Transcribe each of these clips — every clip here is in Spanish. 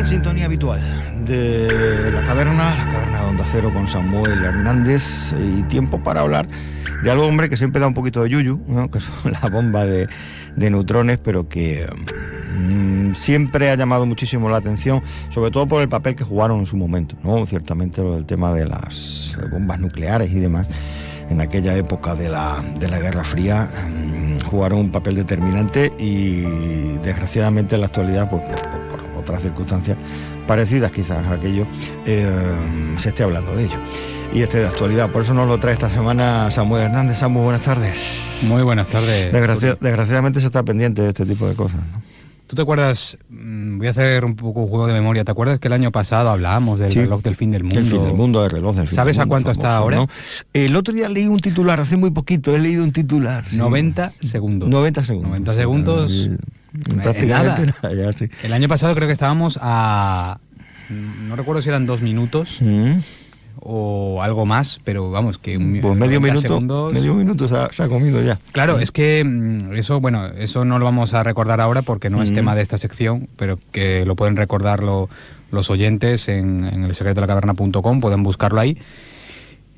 en sintonía habitual de la caverna, la caverna de Onda Cero con Samuel Hernández y tiempo para hablar de algo, hombre, que siempre da un poquito de yuyu, que son la bomba de, de neutrones, pero que mm, siempre ha llamado muchísimo la atención, sobre todo por el papel que jugaron en su momento, ¿no? ciertamente el tema de las bombas nucleares y demás, en aquella época de la, de la Guerra Fría. Mm, jugaron un papel determinante y desgraciadamente en la actualidad pues otras circunstancias parecidas quizás a aquello, eh, se esté hablando de ello. Y este de actualidad, por eso nos lo trae esta semana Samuel Hernández. Samuel, buenas tardes. Muy buenas tardes. desgraciadamente se está pendiente de este tipo de cosas. ¿Tú te acuerdas? Mm, voy a hacer un poco un juego de memoria. ¿Te acuerdas que el año pasado hablábamos del reloj del fin del mundo? El fin del mundo, el reloj del fin ¿Sabes del mundo, a cuánto está ahora? El otro día leí un titular, hace muy poquito, he leído un titular. segundos. 90 segundos. 90 segundos. 90 segundos el año pasado creo que estábamos a. No recuerdo si eran dos minutos. Mm. O algo más, pero vamos, que un pues medio minuto. Medio minuto se ha, comido ya. Claro, es que mm, eso, bueno, eso no lo vamos a recordar ahora porque no es mm. tema de esta sección, pero que lo pueden recordar los oyentes en, el secreto de la caverna.com, pueden buscarlo ahí.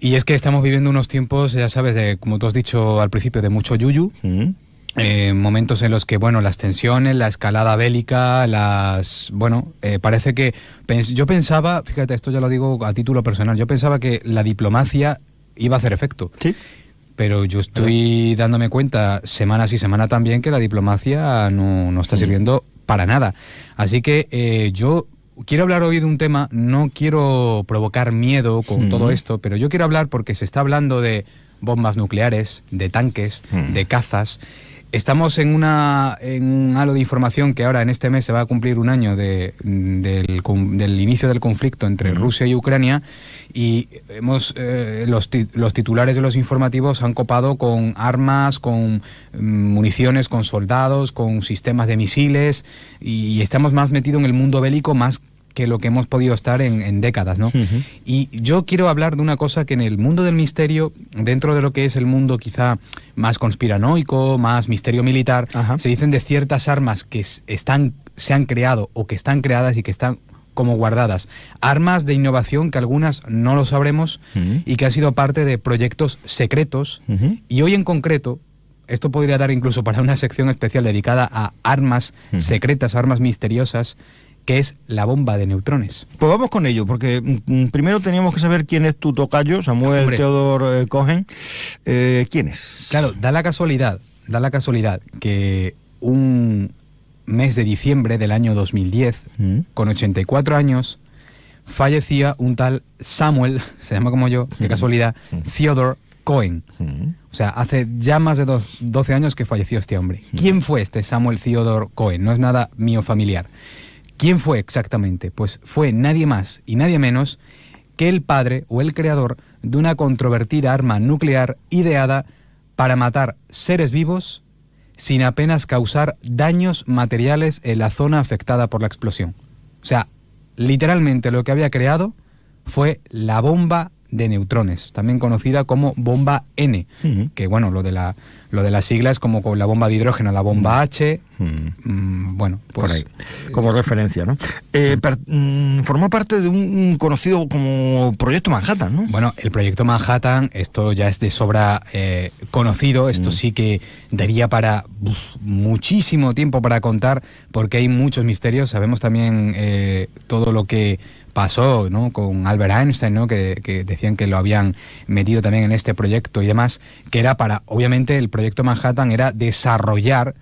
Y es que estamos viviendo unos tiempos, ya sabes, de, como tú has dicho al principio, de mucho yuyu. En eh, momentos en los que bueno las tensiones la escalada bélica las bueno eh, parece que yo pensaba fíjate esto ya lo digo a título personal yo pensaba que la diplomacia iba a hacer efecto sí pero yo estoy dándome cuenta semana y semana también que la diplomacia no, está sirviendo para nada así que eh, yo quiero hablar hoy de un tema no quiero provocar miedo con mm. todo esto pero yo quiero hablar porque se está hablando de bombas nucleares de tanques mm. de cazas Estamos en, una, un halo de información que ahora en este mes se va a cumplir un año del, inicio del conflicto entre Rusia y Ucrania y hemos, eh, los, los, titulares de los informativos han copado con armas, con mm, municiones, con soldados, con sistemas de misiles y estamos más metidos en el mundo bélico más que lo que hemos podido estar en, décadas, ¿no? Y yo quiero hablar de una cosa que en el mundo del misterio, dentro de lo que es el mundo quizá más conspiranoico, más misterio militar, se dicen de ciertas armas que están, se han creado o que están creadas y que están como guardadas. Armas de innovación que algunas no lo sabremos y que han sido parte de proyectos secretos. Y hoy en concreto, esto podría dar incluso para una sección especial dedicada a armas secretas, armas misteriosas que es la bomba de neutrones. Pues vamos con ello, porque mm, mm, primero teníamos que saber quién es tu tocayo, Samuel Theodore eh, Cohen. Eh, ¿Quién es? Claro, da la casualidad, da la casualidad que un mes de diciembre del año 2010, mm. con 84 años, fallecía un tal Samuel, se llama como yo, de casualidad, Theodore Cohen. O sea, hace ya más de 12 años que falleció este hombre. ¿Quién fue este Samuel Theodore Cohen? No es nada mío familiar. ¿Quién fue exactamente? Pues fue nadie más y nadie menos que el padre o el creador de una controvertida arma nuclear ideada para matar seres vivos sin apenas causar daños materiales en la zona afectada por la explosión. O sea, literalmente lo que había creado fue la bomba de neutrones, también conocida como bomba N, que bueno, lo de la lo de las siglas como con la bomba de hidrógeno, la bomba H, mm, bueno, pues como referencia, ¿no? Eh, mm, formó parte de un conocido como Proyecto Manhattan, ¿no? Bueno, el Proyecto Manhattan, esto ya es de sobra eh, conocido, esto mm. sí que daría para muchísimo tiempo para contar, porque hay muchos misterios, sabemos también eh, todo lo que pasó ¿no? con Albert Einstein, ¿no? que, decían que lo habían metido también en este proyecto y demás, que era para, obviamente el proyecto Manhattan era desarrollar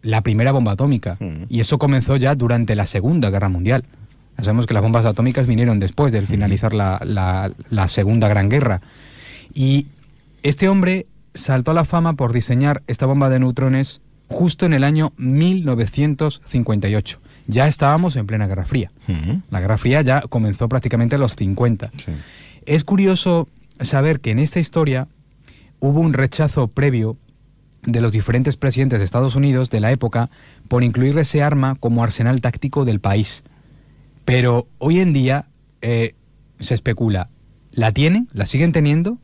la primera bomba atómica. Mm. Y eso comenzó ya durante la Segunda Guerra Mundial. Sabemos que las bombas atómicas vinieron después de mm. finalizar la, la, Segunda Gran Guerra. Y este hombre saltó a la fama por diseñar esta bomba de neutrones justo en el año 1958 ya estábamos en plena Guerra Fría. La Guerra Fría ya comenzó prácticamente a los 50. Es curioso saber que en esta historia hubo un rechazo previo de los diferentes presidentes de Estados Unidos de la época por incluir ese arma como arsenal táctico del país. Pero hoy en día eh, se especula, ¿la tienen? ¿La siguen teniendo?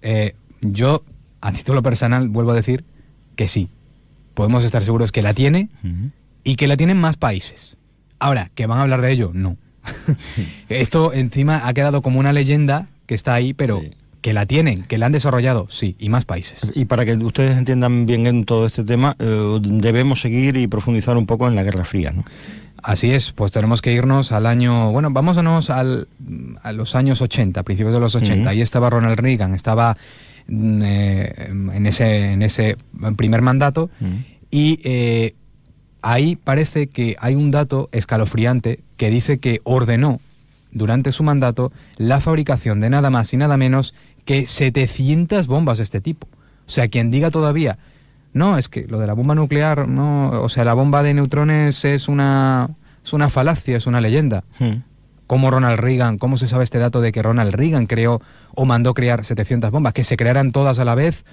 Eh, yo, a título personal, vuelvo a decir que sí. Podemos estar seguros que la tiene, y que la tienen más países. Ahora, ¿que van a hablar de ello? No. Esto encima ha quedado como una leyenda que está ahí, pero que la tienen, que la han desarrollado, sí, y más países. Y para que ustedes entiendan bien en todo este tema, eh, debemos seguir y profundizar un poco en la Guerra Fría, Así es, pues tenemos que irnos al año, bueno, vámonos al, a los años 80, principios de los 80. y Ahí estaba Ronald Reagan, estaba mm, eh, en, ese, en ese primer mandato y eh, ahí parece que hay un dato escalofriante que dice que ordenó durante su mandato la fabricación de nada más y nada menos que 700 bombas de este tipo. O sea, quien diga todavía, no, es que lo de la bomba nuclear, no, o sea, la bomba de neutrones es una, es una falacia, es una leyenda. Hmm. Como Ronald Reagan, cómo se sabe este dato de que Ronald Reagan creó o mandó crear 700 bombas? ¿Que se crearan todas a la vez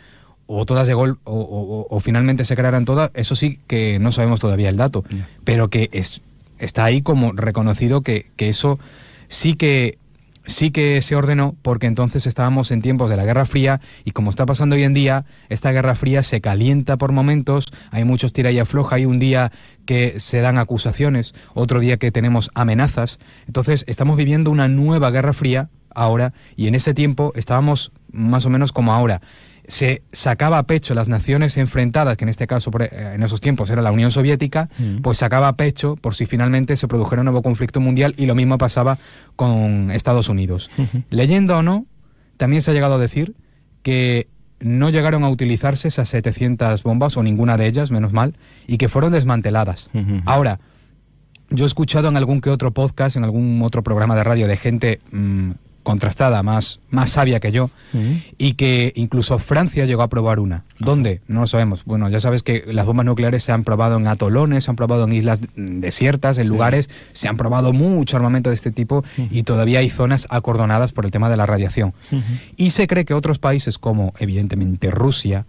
o todas de gol o, finalmente se crearán todas, eso sí que no sabemos todavía el dato, pero que es, está ahí como reconocido que, eso sí que sí que se ordenó porque entonces estábamos en tiempos de la Guerra Fría y como está pasando hoy en día, esta Guerra Fría se calienta por momentos, hay muchos tira y afloja, hay un día que se dan acusaciones, otro día que tenemos amenazas, entonces estamos viviendo una nueva Guerra Fría ahora y en ese tiempo estábamos más o menos como ahora se sacaba a pecho las naciones enfrentadas, que en este caso eh, en esos tiempos era la Unión Soviética, mm. pues sacaba a pecho por si finalmente se produjera un nuevo conflicto mundial y lo mismo pasaba con Estados Unidos. Leyendo o no, también se ha llegado a decir que no llegaron a utilizarse esas 700 bombas o ninguna de ellas, menos mal, y que fueron desmanteladas. Ahora, yo he escuchado en algún que otro podcast, en algún otro programa de radio de gente mm, contrastada, más, más sabia que yo, y que incluso Francia llegó a probar una. ¿Dónde? No lo sabemos. Bueno, ya sabes que las bombas nucleares se han probado en atolones, se han probado en islas desiertas, en lugares, se han probado mucho armamento de este tipo y todavía hay zonas acordonadas por el tema de la radiación. Y se cree que otros países como evidentemente Rusia,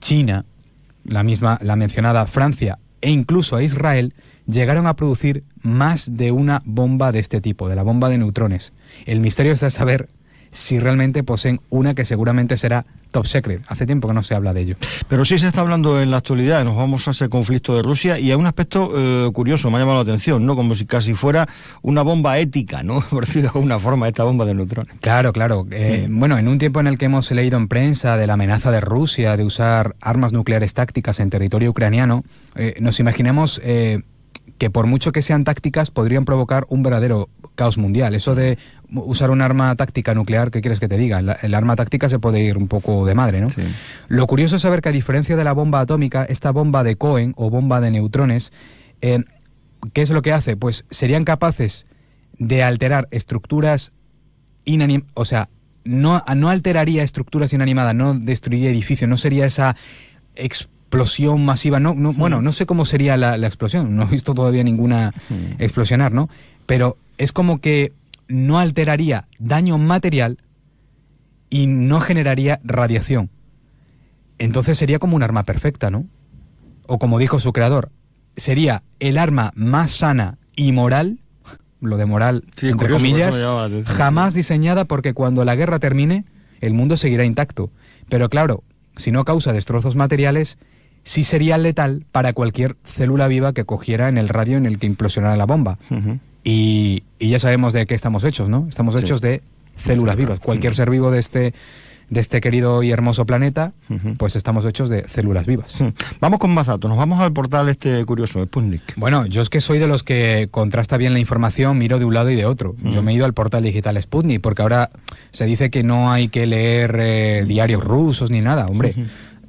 China, la misma, la mencionada Francia e incluso Israel, llegaron a producir más de una bomba de este tipo, de la bomba de neutrones. El misterio es saber si realmente poseen una que seguramente será top secret. Hace tiempo que no se habla de ello. Pero sí se está hablando en la actualidad, nos vamos a ese conflicto de Rusia y hay un aspecto eh, curioso, me ha llamado la atención, ¿no? Como si casi fuera una bomba ética, ¿no? Por decirlo de alguna forma, esta bomba de neutrones. Claro, claro. Eh, bueno, en un tiempo en el que hemos leído en prensa de la amenaza de Rusia de usar armas nucleares tácticas en territorio ucraniano, eh, nos imaginamos que por mucho que sean tácticas podrían provocar un verdadero caos mundial. Eso de usar un arma táctica nuclear, ¿qué quieres que te diga? el arma táctica se puede ir un poco de madre, ¿no? Lo curioso es saber que a diferencia de la bomba atómica, esta bomba de Cohen o bomba de neutrones, eh, ¿qué es lo que hace? Pues serían capaces de alterar estructuras inanimadas, o sea, no, no alteraría estructuras inanimadas, no destruiría edificios, no sería esa explosión masiva. No, no Bueno, no sé cómo sería la, explosión, no he visto todavía ninguna explosionar, ¿no? Pero es como que no alteraría daño material y no generaría radiación. Entonces sería como un arma perfecta, ¿no? O como dijo su creador, sería el arma más sana y moral, lo de moral entre comillas, jamás diseñada porque cuando la guerra termine, el mundo seguirá intacto. Pero claro, si no causa destrozos materiales, sí sería letal para cualquier célula viva que cogiera en el radio en el que implosionara la bomba. y, ya sabemos de qué estamos hechos, ¿no? Estamos hechos de células vivas. Cualquier ser vivo de este de este querido y hermoso planeta, pues estamos hechos de células vivas. Vamos con más nos vamos al portal este curioso, eh, Sputnik. Bueno, yo es que soy de los que contrasta bien la información, miro de un lado y de otro. Yo me he ido al portal digital Sputnik, porque ahora se dice que no hay que leer eh, diarios rusos ni nada, hombre.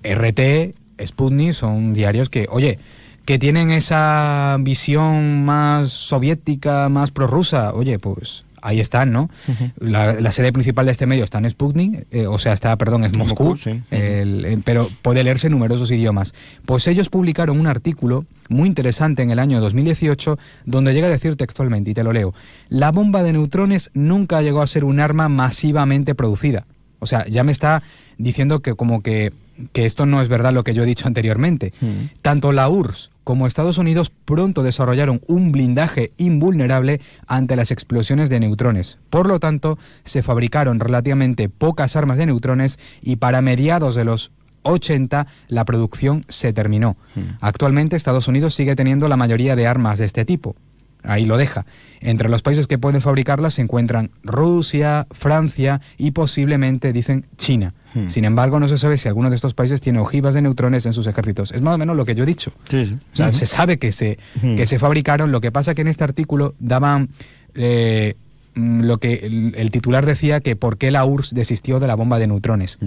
RT Sputnik son diarios que, oye, que tienen esa visión más soviética, más prorrusa, oye, pues ahí están, ¿no? la, sede principal de este medio está en Sputnik, eh, o sea, está, perdón, es Moscú, eh, pero puede leerse en numerosos idiomas. Pues ellos publicaron un artículo muy interesante en el año 2018 donde llega a decir textualmente, y te lo leo, la bomba de neutrones nunca llegó a ser un arma masivamente producida. O sea, ya me está diciendo que como que, esto no es verdad lo que yo he dicho anteriormente. Mm. Tanto la URSS como Estados Unidos pronto desarrollaron un blindaje invulnerable ante las explosiones de neutrones. Por lo tanto, se fabricaron relativamente pocas armas de neutrones y para mediados de los 80 la producción se terminó. Mm. Actualmente Estados Unidos sigue teniendo la mayoría de armas de este tipo, ahí lo deja. Entre los países que pueden fabricarlas se encuentran Rusia, Francia y posiblemente, dicen, China. Hmm. Sin embargo, no se sabe si alguno de estos países tiene ojivas de neutrones en sus ejércitos. Es más o menos lo que yo he dicho. O sea, se sabe que se, hmm. que se fabricaron. Lo que pasa que en este artículo daban... Eh, mm, lo que el, titular decía que por qué la URSS desistió de la bomba de neutrones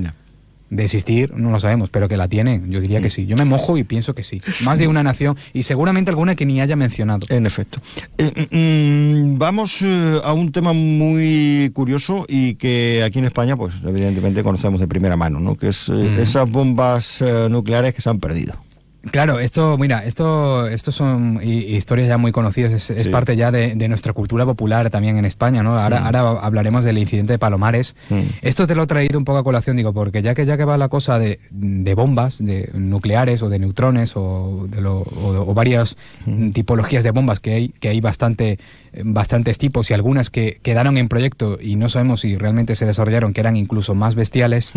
de existir no lo sabemos, pero que la tienen, yo diría que mm. sí. Yo me mojo y pienso que sí. Más de una nación y seguramente alguna que ni haya mencionado. En efecto. Eh, mm, mm, vamos eh, a un tema muy curioso y que aquí en España, pues evidentemente conocemos de primera mano, ¿no? Que es eh, esas bombas nucleares que se han perdido. Claro, esto, mira, esto, esto son historias ya muy conocidas, es, parte ya de, nuestra cultura popular también en España, ¿no? Ahora, mm. ahora hablaremos del incidente de Palomares. Mm. Esto te lo he traído un poco a colación, digo, porque ya que ya que va la cosa de, bombas, de nucleares o de neutrones o, de lo, o, varias mm. tipologías de bombas que hay, que hay bastante bastantes tipos y algunas que quedaron en proyecto y no sabemos si realmente se desarrollaron, que eran incluso más bestiales,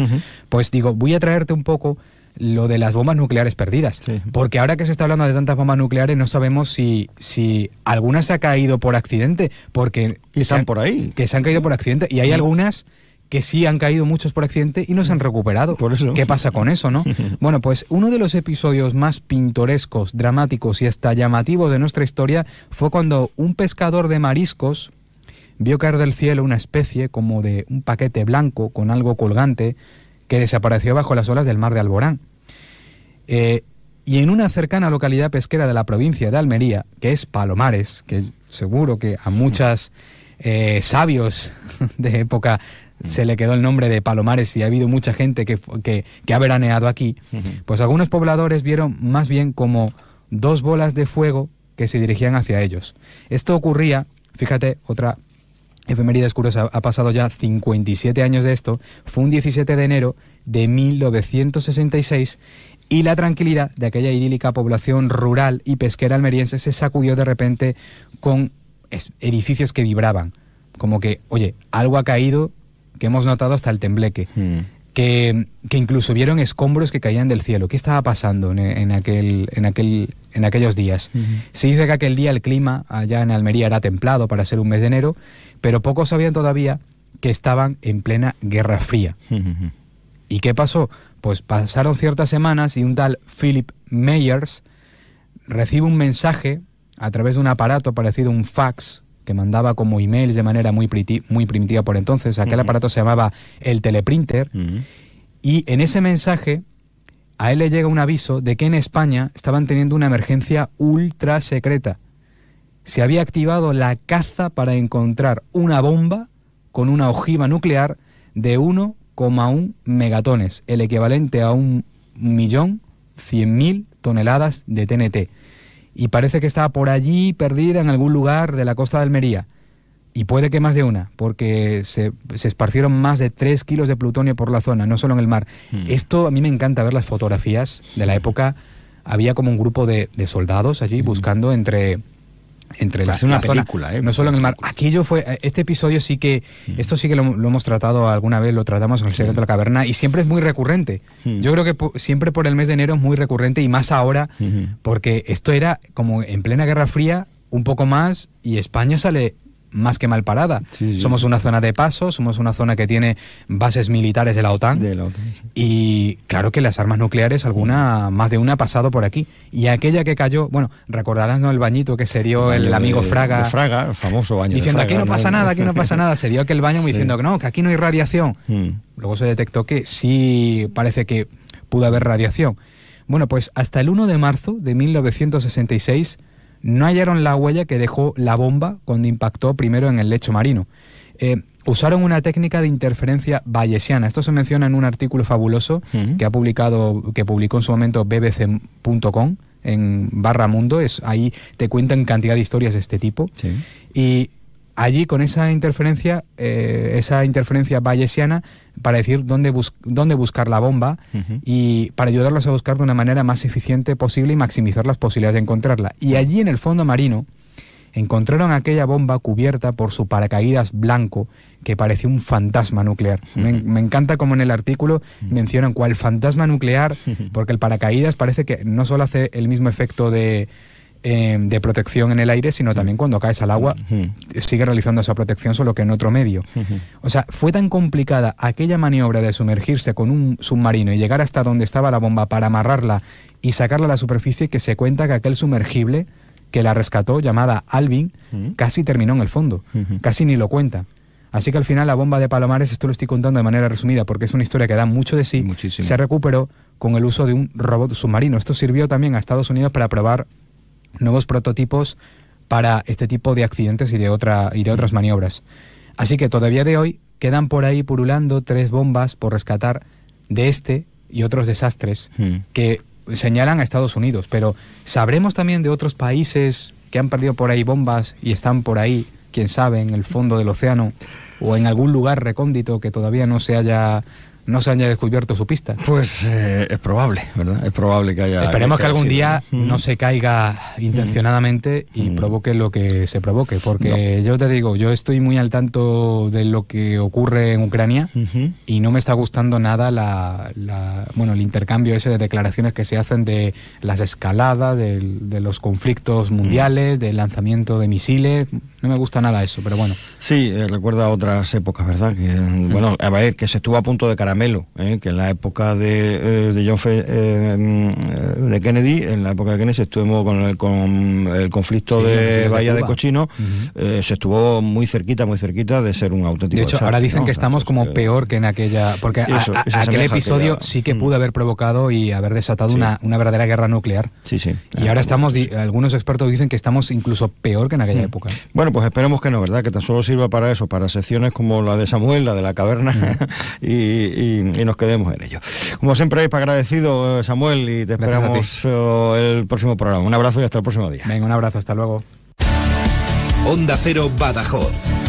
pues digo, voy a traerte un poco lo de las bombas nucleares perdidas. Porque ahora que se está hablando de tantas bombas nucleares, no sabemos si, si alguna se ha caído por accidente. Porque están por ahí. Que se han caído por accidente. Y hay algunas que sí han caído muchos por accidente y no se han recuperado. ¿Qué pasa con eso, no? bueno, pues uno de los episodios más pintorescos, dramáticos y hasta llamativos de nuestra historia fue cuando un pescador de mariscos vio caer del cielo una especie como de un paquete blanco con algo colgante que desapareció bajo las olas del mar de Alborán. Eh, y en una cercana localidad pesquera de la provincia de Almería, que es Palomares, que seguro que a muchos eh, sabios de época se le quedó el nombre de Palomares y ha habido mucha gente que, que ha veraneado aquí, pues algunos pobladores vieron más bien como dos bolas de fuego que se dirigían hacia ellos. Esto ocurría, fíjate, otra Efemérides Escuros ha pasado ya 57 años de esto, fue un 17 de enero de 1966 y la tranquilidad de aquella idílica población rural y pesquera almeriense se sacudió de repente con edificios que vibraban. Como que, oye, algo ha caído que hemos notado hasta el tembleque. Hmm. Que, incluso vieron escombros que caían del cielo. ¿Qué estaba pasando en, en, aquel, en aquel en aquellos días. Se dice que aquel día el clima allá en Almería era templado para ser un mes de enero, pero pocos sabían todavía que estaban en plena Guerra Fría. ¿Y qué pasó? Pues pasaron ciertas semanas y un tal Philip Meyers recibe un mensaje a través de un aparato parecido a un fax que mandaba como emails de manera muy, muy primitiva por entonces. Aquel aparato se llamaba el teleprinter. Y en ese mensaje a él le llega un aviso de que en España estaban teniendo una emergencia ultra secreta. Se había activado la caza para encontrar una bomba con una ojiva nuclear de 1,1 megatones, el equivalente a un millón cien mil toneladas de TNT. Y parece que estaba por allí perdida en algún lugar de la costa de Almería y puede que más de una, porque se, esparcieron más de 3 kilos de plutonio por la zona, no solo en el mar. Hmm. Esto a mí me encanta ver las fotografías de la época. Había como un grupo de, soldados allí hmm. buscando entre entre la, una película, ¿eh? no solo en el mar. Aquello fue, eh, este episodio sí que, hmm. esto sí que lo, hemos tratado alguna vez, lo tratamos en el secreto de la caverna y siempre es muy recurrente. Yo creo que siempre por el mes de enero es muy recurrente y más ahora, porque esto era como en plena Guerra Fría, un poco más y España sale más que mal parada. Somos una zona de paso, somos una zona que tiene bases militares de la OTAN. Y claro que las armas nucleares, alguna, más de una ha pasado por aquí. Y aquella que cayó, bueno, recordarás ¿no? el bañito que se dio el, amigo Fraga. Fraga, el famoso baño. Diciendo, que aquí no pasa nada, aquí no pasa nada. Se dio aquel baño diciendo que no, que aquí no hay radiación. Hmm. Luego se detectó que sí parece que pudo haber radiación. Bueno, pues hasta el 1 de marzo de 1966 no hallaron la huella que dejó la bomba cuando impactó primero en el lecho marino. Eh, usaron una técnica de interferencia bayesiana. Esto se menciona en un artículo fabuloso que ha publicado, que publicó en su momento bbc.com en barra mundo. Es, ahí te cuentan cantidad de historias de este tipo. Y allí con esa interferencia, eh, esa interferencia bayesiana, para decir dónde, buscar la bomba y para ayudarlos a buscar de una manera más eficiente posible y maximizar las posibilidades de encontrarla. Y allí en el fondo marino encontraron aquella bomba cubierta por su paracaídas blanco que parecía un fantasma nuclear. Me, me, encanta como en el artículo mencionan cuál fantasma nuclear, porque el paracaídas parece que no solo hace el mismo efecto de Em, de protección en el aire, sino también cuando caes al agua, sigue realizando esa protección, solo que en otro medio. O sea, fue tan complicada aquella maniobra de sumergirse con un submarino y llegar hasta donde estaba la bomba para amarrarla y sacarla a la superficie que se cuenta que aquel sumergible que la rescató, llamada Alvin, casi terminó en el fondo, casi ni lo cuenta. Así que al final la bomba de Palomares, esto lo estoy contando de manera resumida porque es una historia que da mucho de sí, se recuperó con el uso de un robot submarino. Esto sirvió también a Estados Unidos para probar nuevos prototipos para este tipo de accidentes y de, otra, y de otras maniobras. Así que todavía de hoy quedan por ahí purulando tres bombas por rescatar de este y otros desastres que señalan a Estados Unidos, pero sabremos también de otros países que han perdido por ahí bombas y están por ahí, quién sabe, en el fondo del océano o en algún lugar recóndito que todavía no se haya no se haya descubierto su pista. Pues eh, es probable, ¿verdad? Es probable que haya. Esperemos que, algún día no mm. se caiga mm. intencionadamente y mm. provoque lo que se provoque, porque yo te digo, yo estoy muy al tanto de lo que ocurre en Ucrania y no me está gustando nada la, bueno, el intercambio ese de declaraciones que se hacen de las escaladas, de los conflictos mundiales, del lanzamiento de misiles. No me gusta nada eso, pero bueno. Sí, eh, recuerda otras épocas, ¿verdad? Que, Bueno, que se estuvo a punto de caramelo, ¿eh? que en la época de, eh, de John F. Mm, de Kennedy, en la época de Kennedy se estuvo con el, con el conflicto de Bahía de, Cochino, se estuvo muy cerquita, muy cerquita de ser un auténtico. De hecho, ahora dicen que estamos como peor que en aquella, porque eso, aquel episodio sí que mm. pudo haber provocado y haber desatado una, una verdadera guerra nuclear. Sí, sí. Y ahora ah. estamos, algunos expertos dicen que estamos incluso peor que en aquella mm. época. Bueno, pues esperemos que no, ¿verdad? Que tan solo sirva para eso, para secciones como la de Samuel, la de la caverna, mm. y, nos quedemos en ello. Como siempre, agradecido, eh, Samuel, y te esperamos eh, el próximo programa. Un abrazo y hasta el próximo día. Venga, un abrazo, hasta luego. Onda Cero Badajoz